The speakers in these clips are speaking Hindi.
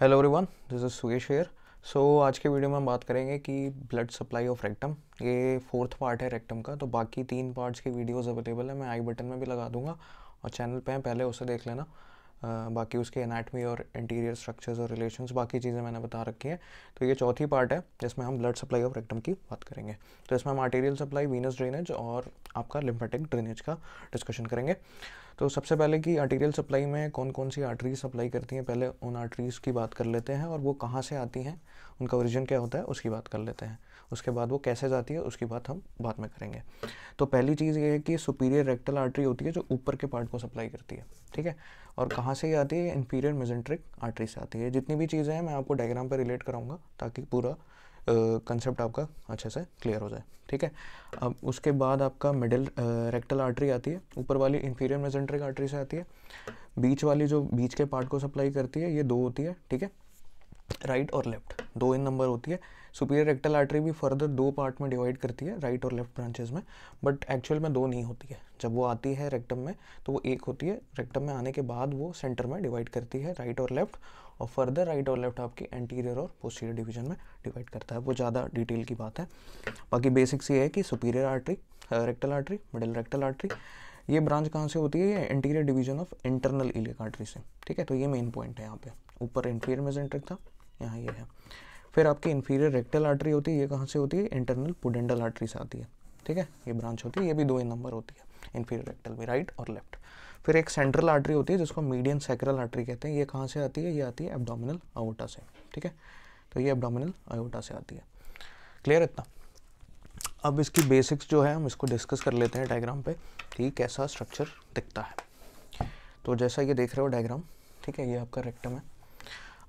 हेलो एवरीवन दिस इज़ सुगेश हेयर सो आज के वीडियो में हम बात करेंगे कि ब्लड सप्लाई ऑफ रेक्टम ये फोर्थ पार्ट है रेक्टम का तो बाकी तीन पार्ट्स के वीडियोस अवेलेबल है मैं आई बटन में भी लगा दूंगा और चैनल पे हैं पहले उसे देख लेना बाकी उसके एनाटमी और इंटीरियर स्ट्रक्चर्स और रिलेशंस बाकी चीज़ें मैंने बता रखी हैं तो ये चौथी पार्ट है जिसमें हम ब्लड सप्लाई ऑफ रेक्टम की बात करेंगे तो इसमें हम आर्टेरियल सप्लाई वीनस ड्रेनेज और आपका लिम्फेटिक ड्रेनेज का डिस्कशन करेंगे तो सबसे पहले कि आर्टीरियल सप्लाई में कौन कौन सी आर्टरीज सप्लाई करती हैं पहले उन आर्टरीज़ की बात कर लेते हैं और वो कहाँ से आती हैं उनका ओरिजिन क्या होता है उसकी बात कर लेते हैं उसके बाद वो कैसे जाती है उसकी बात हम बाद में करेंगे तो पहली चीज़ ये है कि सुपीरियर रेक्टल आर्टरी होती है जो ऊपर के पार्ट को सप्लाई करती है ठीक है और कहाँ से ये आती है इंपीरियर मेजेंट्रिक आर्टरी से आती है जितनी भी चीज़ें हैं मैं आपको डायग्राम पर रिलेट कराऊंगा ताकि पूरा कंसेप्ट आपका अच्छे से क्लियर हो जाए ठीक है अब उसके बाद आपका मिडिल रेक्टल आर्टरी आती है ऊपर वाली इंफीरियर मेजेंट्रिक आर्टरी से आती है बीच वाली जो बीच के पार्ट को सप्लाई करती है ये दो होती है ठीक है राइट और लेफ्ट दो इन नंबर होती है सुपीरियर रेक्टल आर्टरी भी फर्दर दो पार्ट में डिवाइड करती है राइट और लेफ्ट ब्रांचेज में बट एक्चुअल में दो नहीं होती है जब वो आती है रेक्टम में तो वो एक होती है रेक्टम में आने के बाद वो सेंटर में डिवाइड करती है राइट और लेफ्ट और फर्दर राइट और लेफ्ट आपकी एंटीरियर और पोस्टीरियर डिवीजन में डिवाइड करता है वो ज़्यादा डिटेल की बात है बाकी बेसिक्स ये है कि superior artery rectal artery middle rectal artery ये ब्रांच कहाँ से होती है ये interior division of internal iliac artery से ठीक है तो ये मेन पॉइंट है यहाँ पे ऊपर इंटीरियर मेजेंट्रिक था यहाँ ये है फिर आपकी इन्फीरियर रेक्टल आर्टरी होती है ये कहाँ से होती है इंटरनल पुडेंडल आर्टरी से आती है ठीक है ये ब्रांच होती है ये भी दो ही नंबर होती है इन्फीरियर रेक्टल भी राइट और लेफ्ट फिर एक सेंट्रल आर्टरी होती है जिसको मीडियम सैक्रल आर्टरी कहते हैं ये कहाँ से आती है ये आती है एबडामिनल अवोटा से ठीक है तो ये एबडामिनल अयोटा से आती है क्लियर इतना अब इसकी बेसिक्स जो है हम इसको डिस्कस कर लेते हैं डायग्राम पे कि कैसा स्ट्रक्चर दिखता है तो जैसा ये देख रहे हो डायग्राम ठीक है ये आपका रेक्टम है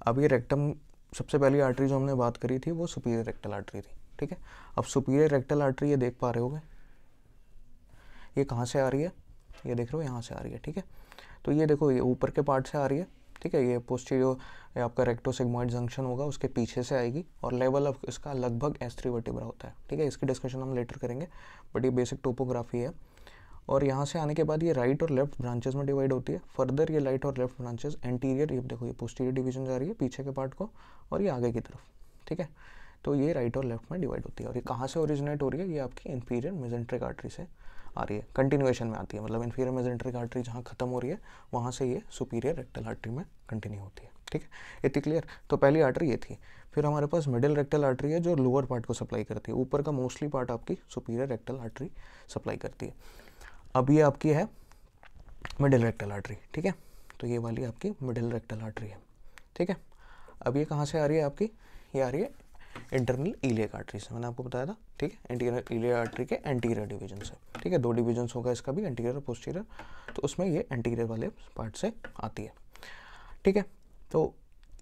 अब ये रेक्टम सबसे पहली आर्टरी जो हमने बात करी थी वो सुपीरियर रेक्टल आर्टरी थी ठीक है अब सुपीरियर रेक्टल आर्टरी ये देख पा रहे हो ये कहाँ से आ रही है ये देख रहे हो यहाँ से आ रही है ठीक है तो ये देखो ये ऊपर के पार्ट से आ रही है ठीक है ये पोस्टीरियो आपका रेक्टोसिग्मोइड जंक्शन होगा उसके पीछे से आएगी और लेवल ऑफ इसका लगभग एस थ्री वर्टिब्रा होता है ठीक है इसकी डिस्कशन हम लेटर करेंगे बट ये बेसिक टोपोग्राफी है और यहाँ से आने के बाद ये राइट और लेफ्ट ब्रांचेस में डिवाइड होती है फर्दर ये राइट और लेफ्ट ब्रांचेस एंटीरियर ये देखो ये पोस्टीरियर डिवीजन जा रही है पीछे के पार्ट को और ये आगे की तरफ ठीक है तो ये राइट और लेफ्ट में डिवाइड होती है और ये कहाँ से ओरिजिनेट हो रही है ये आपकी इन्फीरियर मेजेंट्रिक आर्ट्री से आ रही है कंटिन्यूएशन में आती है मतलब इन्फीरियर मेजेंट्रिक आर्ट्री जहाँ खत्म हो रही है वहाँ से ये सुपीरियर रेक्टल आर्ट्री में कंटिन्यू होती है ठीक है इतनी क्लियर तो पहली आर्ट्री ये थी फिर हमारे पास मिडिल रेक्टल आर्टरी है जो लोअर पार्ट को सप्लाई करती है ऊपर का मोस्टली पार्ट आपकी सुपीरियर रेक्टल आर्टरी सप्लाई करती है अब ये आपकी है मिडिल रेक्टल आर्टरी ठीक है तो ये वाली आपकी मिडिल रेक्टल आर्टरी है ठीक है अब ये कहाँ से आ रही है आपकी ये आ रही है इंटरनल इलेक आर्टरी से मैंने आपको बताया था ठीक है इंटीरियर इले आर्टरी के एंटीरियर डिवीजन से ठीक है दो डिवीजन होगा इसका भी एंटीरियर और पोस्टीरियर तो उसमें ये एंटीरियर वाले पार्ट से आती है ठीक है तो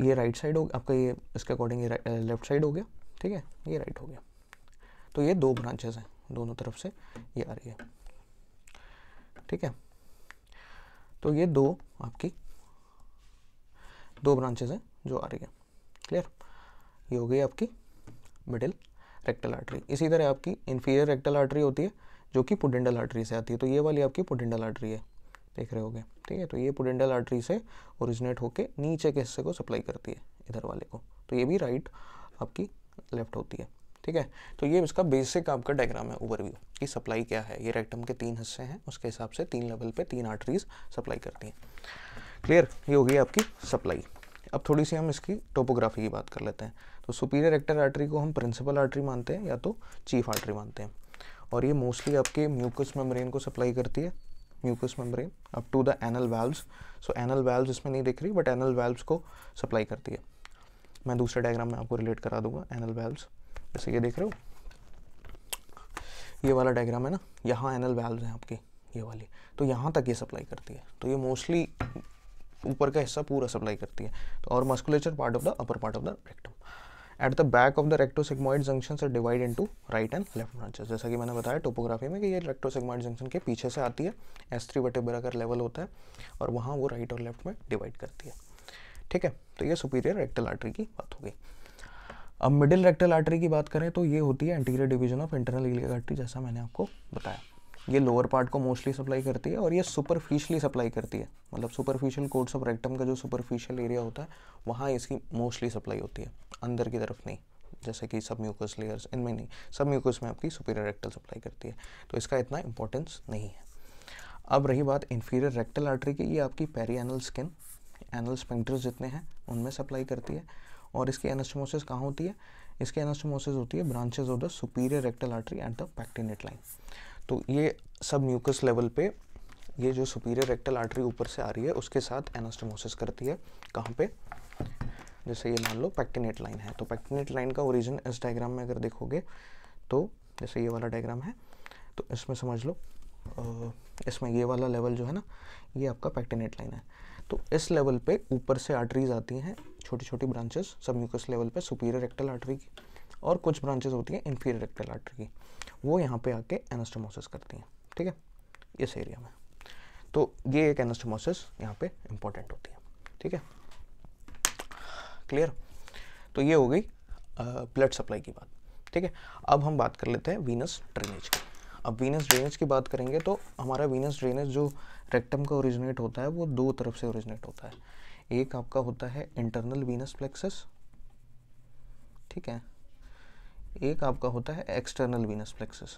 ये राइट साइड हो आपका ये इसके अकॉर्डिंग ये लेफ्ट साइड हो गया ठीक है ये राइट हो गया तो ये दो ब्रांचेस हैं दोनों तरफ से ये आ रही है ठीक है तो ये दो आपकी दो ब्रांचेज हैं जो आ रही है क्लियर ये हो गई आपकी मिडिल रेक्टल आर्टरी इसी तरह आपकी इन्फीरियर रेक्टल आर्टरी होती है जो कि पुडेंडल आर्टरी से आती है तो ये वाली आपकी पुडेंडल आर्टरी है देख रहे होगे ठीक है तो ये पुडेंडल आर्टरी से ओरिजिनेट होके नीचे के हिस्से को सप्लाई करती है इधर वाले को तो ये भी राइट आपकी लेफ्ट होती है ठीक है तो ये इसका बेसिक आपका डायग्राम है ओवरव्यू कि सप्लाई क्या है ये रेक्टम के तीन हिस्से हैं उसके हिसाब से तीन लेवल पे तीन आर्टरीज सप्लाई करती हैं क्लियर ये हो गई आपकी सप्लाई अब थोड़ी सी हम इसकी टोपोग्राफी की बात कर लेते हैं तो सुपीरियर रेक्टर आर्टरी को हम प्रिंसिपल आर्टरी मानते हैं या तो चीफ आर्टरी मानते हैं और ये मोस्टली आपके म्यूकस मेम्ब्रेन को सप्लाई करती है mucous membrane up to the anal valves so anal valves इसमें नहीं दिख रही बट एनल वेल्व्स को सप्लाई करती है मैं दूसरे डायग्राम में आपको रिलेट करा दूंगा एनल वेल्व्स जैसे ये देख रहे हो ये वाला डायग्राम है ना यहाँ एनल वैल्व हैं आपकी ये वाली तो यहाँ तक ये सप्लाई करती है तो ये मोस्टली ऊपर का हिस्सा पूरा सप्लाई करती है तो और musculature part of the upper part of the rectum at the back of the rectosigmoid junction से divide into right and left branches जैसा कि मैंने बताया टोपोग्राफी में कि ये रेक्टोसिगमॉइड जंक्शन के पीछे से आती है एस थ्री बटे बरा का लेवल होता है और वहाँ वो राइट और लेफ्ट में डिवाइड करती है ठीक है तो ये सुपीरियर रेक्टल आर्टरी की बात हो गई अब मिडिल रेक्टल आर्टरी की बात करें तो ये होती है anterior division of internal iliac artery जैसा मैंने आपको बताया ये लोअर पार्ट को मोस्टली सप्लाई करती है और ये सुपरफिशियली सप्लाई करती है मतलब सुपरफिशियल कोर्ट्स ऑफ रेक्टम का जो सुपरफिशियल एरिया होता है वहाँ इसकी मोस्टली सप्लाई होती है अंदर की तरफ नहीं जैसे कि सब म्यूकस लेयर्स इनमें नहीं सब म्यूकस में आपकी सुपीरियर रेक्टल सप्लाई करती है तो इसका इतना इंपॉर्टेंस नहीं है अब रही बात इन्फीरियर रेक्टल आर्टरी की ये आपकी perianal skin anal sphincters जितने हैं उनमें सप्लाई करती है और इसकी एनास्टोमोसिस कहाँ होती है इसकी एनास्टोमोसिस होती है branches of the superior rectal artery at the pectinate line तो ये सब म्यूकस लेवल पे ये जो सुपीरियर रेक्टल आर्टरी ऊपर से आ रही है उसके साथ एनास्टोमोसिस करती है कहाँ पे जैसे ये मान लो पैक्टिनेट लाइन है तो पैक्टिनेट लाइन का ओरिजिन इस डायग्राम में अगर देखोगे तो जैसे ये वाला डायग्राम है तो इसमें समझ लो इसमें ये वाला लेवल जो है ना ये आपका पैक्टिनेट लाइन है तो इस लेवल पे ऊपर से आर्टरीज आती हैं छोटी छोटी ब्रांचेस सब म्यूकस लेवल पे सुपीरियर रेक्टल आर्टरी की और कुछ ब्रांचेस होती हैं इन्फीरियर रेक्टल आर्टरी की वो यहाँ पे आके एनास्टोमोसिस करती हैं ठीक है इस एरिया में तो ये एक एनास्टोमोसिस यहाँ पे इम्पोर्टेंट होती है ठीक है क्लियर तो ये हो गई ब्लड सप्लाई की बात ठीक है अब हम बात कर लेते हैं वीनस ड्रेनेज की अब वीनस ड्रेनेज की बात करेंगे तो हमारा वीनस ड्रेनेज जो रेक्टम का ओरिजिनेट होता है वो दो तरफ से ओरिजिनेट होता है एक आपका होता है इंटरनल वीनस प्लेक्सस ठीक है एक आपका होता है एक्सटर्नल वीनस प्लेक्सस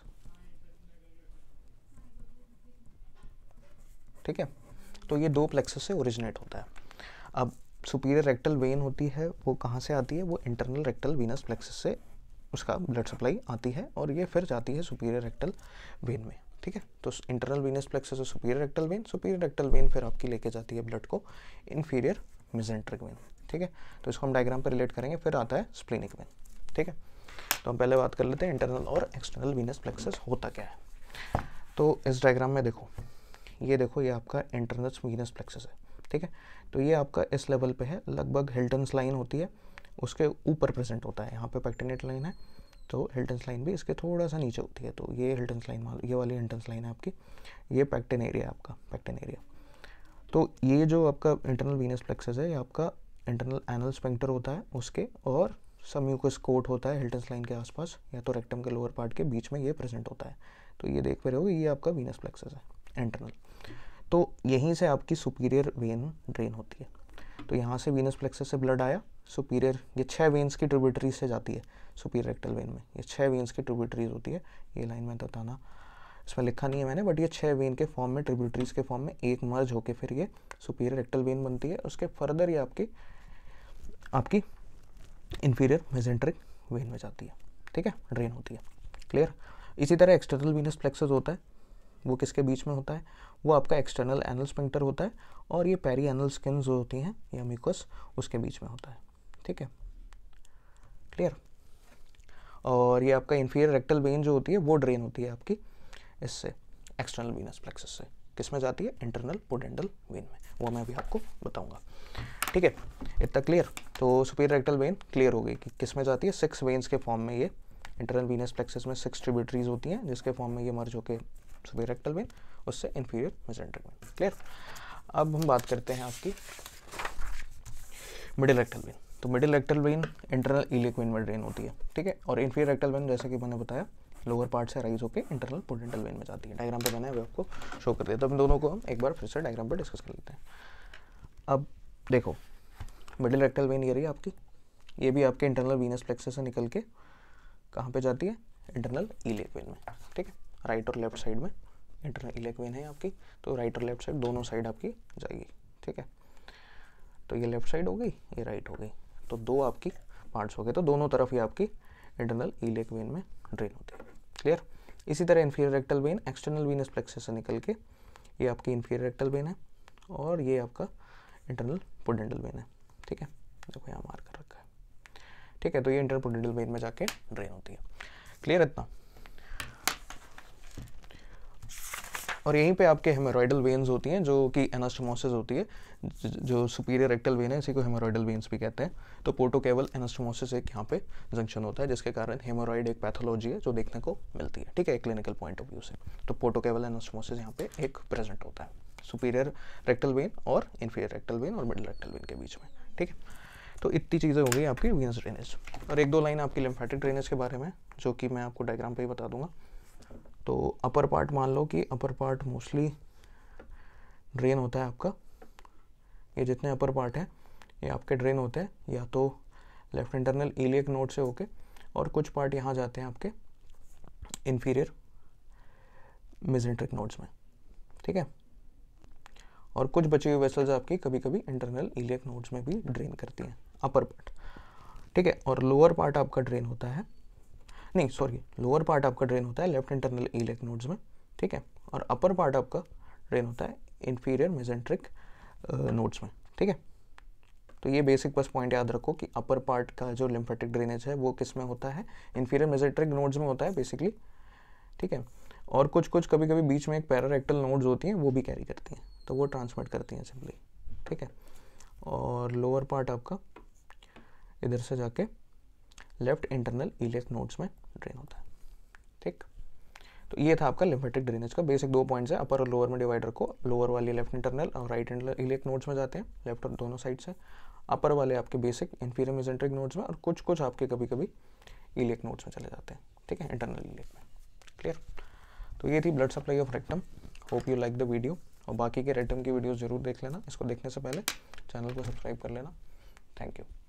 ठीक है तो ये दो प्लेक्सस से ओरिजिनेट होता है अब सुपीरियर रेक्टल वेन होती है वो कहाँ से आती है वो इंटरनल रेक्टल वीनस प्लेक्सस से उसका ब्लड सप्लाई आती है और ये फिर जाती है सुपीरियर रेक्टल वेन में ठीक है तो इंटरनल वीनस प्लेक्सेस से superior rectal vein superior rectal vein फिर आपकी लेके जाती है ब्लड को इन्फीरियर मिजेंट्रिक वेन ठीक है तो इसको हम डायग्राम पर रिलेट करेंगे फिर आता है स्प्लिनिक वेन ठीक है तो हम पहले बात कर लेते हैं इंटरनल और एक्सटर्नल वीनस प्लेक्सेस होता क्या है तो इस डायग्राम में देखो ये देखो ये आपका इंटरनल वीनस प्लेक्सेस है ठीक है तो ये आपका इस लेवल पे है लगभग हिल्टन्स लाइन होती है उसके ऊपर प्रेजेंट होता है यहाँ पे पेक्टिनेट लाइन है तो हिल्टन्स लाइन भी इसके थोड़ा सा नीचे होती है तो ये हिल्टन्स लाइन मान ये वाली हिल्टन्स लाइन है आपकी ये पैक्टिन एरिया आपका पैक्टिन एरिया तो ये जो आपका इंटरनल वीनस प्लेक्सेस है ये आपका इंटरनल एनल स्पेंक्टर होता है उसके और सम्यूकस कोट होता है हिल्टन्स लाइन के आसपास या तो रेक्टम के लोअर पार्ट के बीच में ये प्रेजेंट होता है तो ये देख पे रहे हो ये आपका वीनस प्लेक्सेस है इंटरनल तो यहीं से आपकी सुपीरियर वेन ड्रेन होती है तो यहाँ से वीनस प्लेक्सेस से ब्लड आया सुपीरियर ये छः वेन्स की ट्रिब्यूटरी से जाती है सुपीरियर रेक्टल वेन में ये छः वेन्स की ट्रिब्यूटरीज होती है ये लाइन में बताना इसमें लिखा नहीं है मैंने बट ये छः वेन के फॉर्म में ट्रिब्यूटरीज के फॉर्म में एक मर्ज होकर फिर ये सुपीरियर रेक्टल वेन बनती है उसके फर्दर ये आपकी आपकी इन्फीरियर मेजेंट्रिक वेन में जाती है ठीक है ड्रेन होती है क्लियर इसी तरह एक्सटर्नल वीनस फ्लेक्सेज होता है वो किसके बीच में होता है वो आपका एक्सटर्नल एनल स्पिंक्टर होता है और ये पेरी एनल स्किन जो होती हैं या म्यूकस उसके बीच में होता है ठीक है क्लियर और ये आपका इन्फीरियर रेक्टल वेन जो होती है वो ड्रेन होती है आपकी इससे एक्सटर्नल वीनस प्लेक्सिस से किस में जाती है इंटरनल पोडेंडल वेन में वो मैं अभी आपको बताऊंगा ठीक है इतना क्लियर तो सुपीरियर रेक्टल वेन क्लियर हो गई कि किस में जाती है सिक्स वेन्स के फॉर्म में ये इंटरनल वीनस प्लेक्सिस में सिक्स ट्रिब्यूटरीज होती हैं जिसके फॉर्म में ये मर्ज होकर सुपीरियर रेक्टल वेन उससे इन्फीरियर मेजेंट्रिक वेन क्लियर अब हम बात करते हैं आपकी मिडिल रेक्टल वेन तो middle rectal vein internal iliac vein में ड्रेन होती है ठीक है और इनफीयर रेक्टल वेन जैसे कि मैंने बताया लोअर पार्ट से राइज होकर इंटरनल पोडेंटल वेन में जाती है डायग्राम पे मैंने अभी आपको शो कर दिया तो हम दोनों को हम एक बार फिर से डायग्राम पर डिस्कस कर लेते हैं अब देखो मिडिल रेक्टल वेन ये रही आपकी ये भी आपके इंटरनल वीनस प्लेक्सेस से निकल के कहाँ पे जाती है इंटरनल इलेक वेन में ठीक है राइट और लेफ्ट साइड में इंटरनल इलेक वेन है आपकी तो राइट और लेफ्ट साइड दोनों साइड आपकी जाएगी ठीक है तो ये लेफ्ट साइड हो गई ये राइट हो गई तो दो आपकी पार्ट्स हो गए तो दोनों तरफ ही आपकी इंटरनल ईलेक वेन में ड्रेन होती है क्लियर इसी तरह inferior rectal vein external venous plexus से निकल के ये आपकी इन्फीरियर रेक्टल वेन है और ये आपका इंटरनल पोडेंटल वेन है ठीक है देखो यहाँ मार कर रखा है ठीक है तो ये इंटरपोडेंटल वेन में जाके ड्रेन होती है क्लियर इतना और यहीं पे आपके हेमोरॉइडल वेन्स होती हैं जो कि एनास्टोमोसिस होती है जो सुपीरियर रेक्टल वेन है इसी को हेमोरॉइडल वेन्स भी कहते हैं तो पोर्टोकेवल एनास्टोमोसिस एक यहाँ पे जंक्शन होता है जिसके कारण हेमोरॉइड एक पैथोलॉजी है जो देखने को मिलती है ठीक है क्लिनिकल पॉइंट ऑफ व्यू से तो पोर्टोकेवल एनास्टोमोसिस यहाँ पे एक प्रेजेंट होता है सुपीरियर रेक्टल वेन और इन्फीरियर रेक्टल वेन और मिडल रेक्टल वेन के बीच में ठीक है तो इतनी चीज़ें हो गई आपकी वीनस ड्रेनेज और एक दो लाइन आपकी लिम्फेटिक ड्रेनेज के बारे में जो कि मैं आपको डायग्राम पर ही बता दूंगा तो अपर पार्ट मान लो कि अपर पार्ट मोस्टली ड्रेन होता है आपका ये जितने अपर पार्ट हैं ये आपके ड्रेन होते हैं या तो लेफ्ट इंटरनल इलियक नोड से होके और कुछ पार्ट यहाँ जाते हैं आपके इन्फीरियर मिजेंट्रिक नोड्स में ठीक है और कुछ बची हुई वेसल्स आपकी कभी कभी इंटरनल इलियक नोड्स में भी ड्रेन करती हैं अपर पार्ट ठीक है और लोअर पार्ट आपका ड्रेन होता है नहीं सॉरी लोअर पार्ट आपका ड्रेन होता है लेफ्ट इंटरनल इलेक्ट नोड्स में ठीक है और अपर पार्ट आपका ड्रेन होता है इन्फीरियर मेजेंट्रिक नोड्स में ठीक है तो ये बेसिक बस पॉइंट याद रखो कि अपर पार्ट का जो लिम्फेटिक ड्रेनेज है वो किस में होता है इन्फीरियर मेजेंट्रिक नोड्स में होता है बेसिकली ठीक है और कुछ कुछ कभी कभी बीच में एक पैरारेक्टल नोड्स होती हैं वो भी कैरी करती हैं तो वो ट्रांसमिट करती हैं सिंपली ठीक है और लोअर पार्ट आपका इधर से जाके लेफ्ट इंटरनल इलेक्ट नोड्स में ड्रेन होता है ठीक तो ये था आपका लिम्फेटिक ड्रेनेज का बेसिक दो पॉइंट्स है अपर और लोअर में डिवाइडर को लोअर वाले लेफ्ट इंटरनल और राइट इलेक्ट नोड्स में जाते हैं लेफ्ट और दोनों साइड से अपर वाले आपके बेसिक इन्फीरियर मेजेंट्रिक नोड्स में और कुछ कुछ आपके कभी कभी इलेक्ट नोड्स में चले जाते हैं ठीक है इंटरनल इलेक्ट में क्लियर तो ये थी blood supply of rectum hope you like the video और बाकी के रेक्टम की वीडियो जरूर देख लेना इसको देखने से पहले चैनल को सब्सक्राइब कर लेना थैंक यू